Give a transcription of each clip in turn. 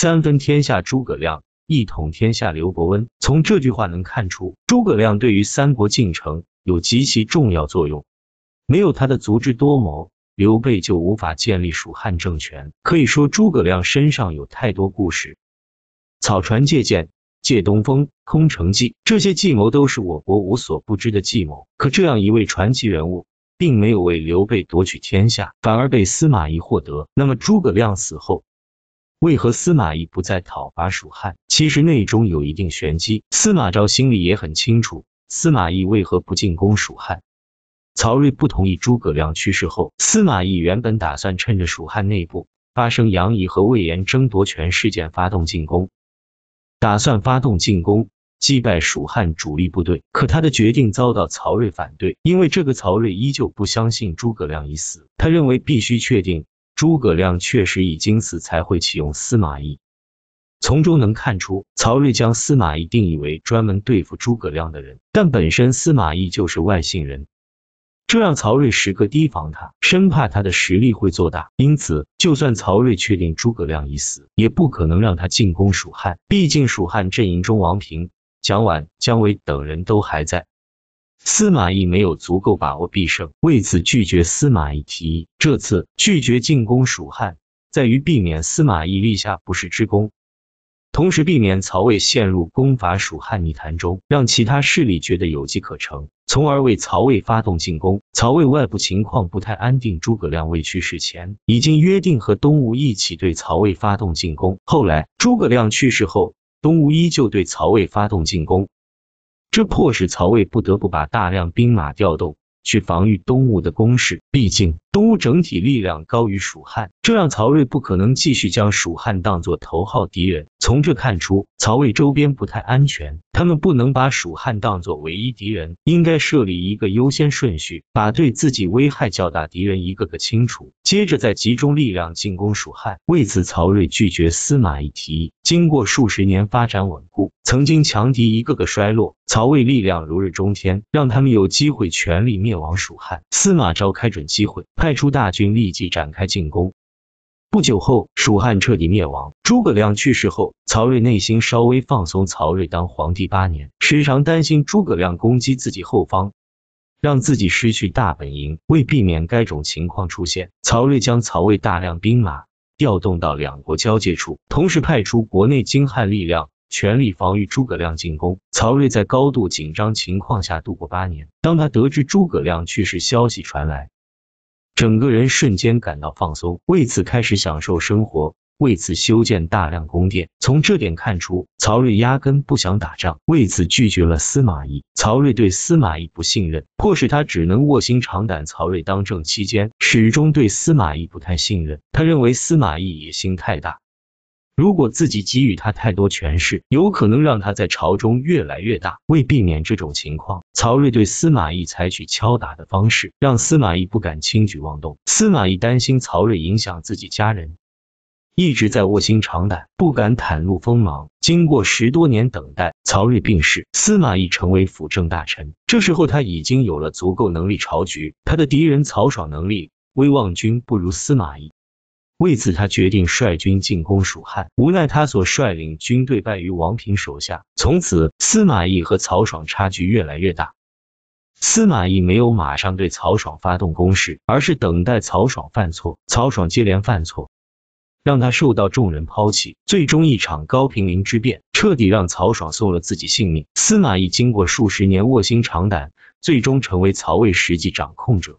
三分天下，诸葛亮一统天下，刘伯温。从这句话能看出，诸葛亮对于三国进程有极其重要作用。没有他的足智多谋，刘备就无法建立蜀汉政权。可以说，诸葛亮身上有太多故事。草船借箭、借东风、空城计，这些计谋都是我国无所不知的计谋。可这样一位传奇人物，并没有为刘备夺取天下，反而被司马懿获得。那么，诸葛亮死后？为何司马懿不再讨伐蜀汉？其实内中有一定玄机。司马昭心里也很清楚，司马懿为何不进攻蜀汉。曹睿不同意诸葛亮去世后，司马懿原本打算趁着蜀汉内部发生杨仪和魏延争夺权事件，发动进攻，打算发动进攻击败蜀汉主力部队。可他的决定遭到曹睿反对，因为这个曹睿依旧不相信诸葛亮已死，他认为必须确定。诸葛亮确实已经死，才会启用司马懿。从中能看出，曹睿将司马懿定义为专门对付诸葛亮的人，但本身司马懿就是外姓人，这让曹睿时刻提防他，生怕他的实力会做大。因此，就算曹睿确定诸葛亮已死，也不可能让他进攻蜀汉，毕竟蜀汉阵营中王平、蒋琬、姜维等人都还在。司马懿没有足够把握必胜，为此拒绝司马懿提议。这次拒绝进攻蜀汉，在于避免司马懿立下不世之功，同时避免曹魏陷入攻伐蜀汉泥潭中，让其他势力觉得有机可乘，从而为曹魏发动进攻。曹魏外部情况不太安定，诸葛亮未去世前已经约定和东吴一起对曹魏发动进攻，后来诸葛亮去世后，东吴依旧对曹魏发动进攻。这迫使曹魏不得不把大量兵马调动去防御东吴的攻势。毕竟，东吴整体力量高于蜀汉，这让曹睿不可能继续将蜀汉当作头号敌人。从这看出，曹魏周边不太安全，他们不能把蜀汉当作唯一敌人，应该设立一个优先顺序，把对自己危害较大敌人一个个清除，接着再集中力量进攻蜀汉。为此，曹睿拒绝司马懿提议。经过数十年发展稳固，曾经强敌一个个衰落，曹魏力量如日中天，让他们有机会全力灭亡蜀汉。司马昭开准机会派。派出大军立即展开进攻。不久后，蜀汉彻底灭亡。诸葛亮去世后，曹睿内心稍微放松。曹睿当皇帝八年，时常担心诸葛亮攻击自己后方，让自己失去大本营。为避免该种情况出现，曹睿将曹魏大量兵马调动到两国交界处，同时派出国内精悍力量，全力防御诸葛亮进攻。曹睿在高度紧张情况下度过八年。当他得知诸葛亮去世消息传来。整个人瞬间感到放松，为此开始享受生活，为此修建大量宫殿。从这点看出，曹睿压根不想打仗，为此拒绝了司马懿。曹睿对司马懿不信任，迫使他只能卧薪尝胆。曹睿当政期间，始终对司马懿不太信任，他认为司马懿野心太大。如果自己给予他太多权势，有可能让他在朝中越来越大。为避免这种情况，曹睿对司马懿采取敲打的方式，让司马懿不敢轻举妄动。司马懿担心曹睿影响自己家人，一直在卧薪尝胆，不敢袒露锋芒。经过十多年等待，曹睿病逝，司马懿成为辅政大臣。这时候他已经有了足够能力朝局，他的敌人曹爽能力威望均不如司马懿。为此，他决定率军进攻蜀汉，无奈他所率领军队败于王平手下。从此，司马懿和曹爽差距越来越大。司马懿没有马上对曹爽发动攻势，而是等待曹爽犯错。曹爽接连犯错，让他受到众人抛弃。最终，一场高平陵之变彻底让曹爽送了自己性命。司马懿经过数十年卧薪尝胆，最终成为曹魏实际掌控者。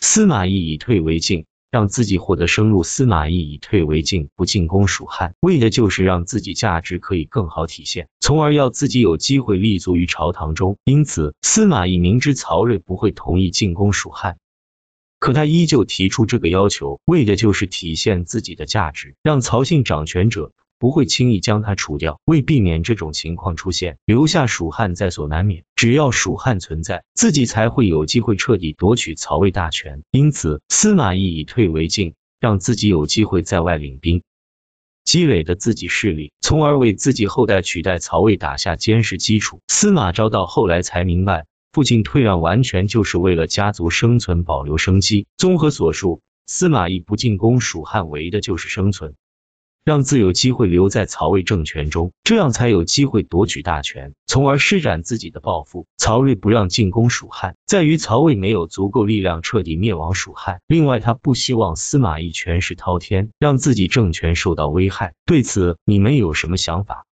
司马懿以退为进。让自己获得升路，司马懿以退为进，不进攻蜀汉，为的就是让自己价值可以更好体现，从而要自己有机会立足于朝堂中。因此，司马懿明知曹睿不会同意进攻蜀汉，可他依旧提出这个要求，为的就是体现自己的价值，让曹姓掌权者。不会轻易将他除掉，为避免这种情况出现，留下蜀汉在所难免。只要蜀汉存在，自己才会有机会彻底夺取曹魏大权。因此，司马懿以退为进，让自己有机会在外领兵，积累的自己势力，从而为自己后代取代曹魏打下坚实基础。司马昭到后来才明白，父亲退让完全就是为了家族生存，保留生机。综合所述，司马懿不进攻蜀汉，为的就是生存。让自有机会留在曹魏政权中，这样才有机会夺取大权，从而施展自己的抱负。曹睿不让进攻蜀汉，在于曹魏没有足够力量彻底灭亡蜀汉，另外他不希望司马懿权势滔天，让自己政权受到危害。对此，你们有什么想法？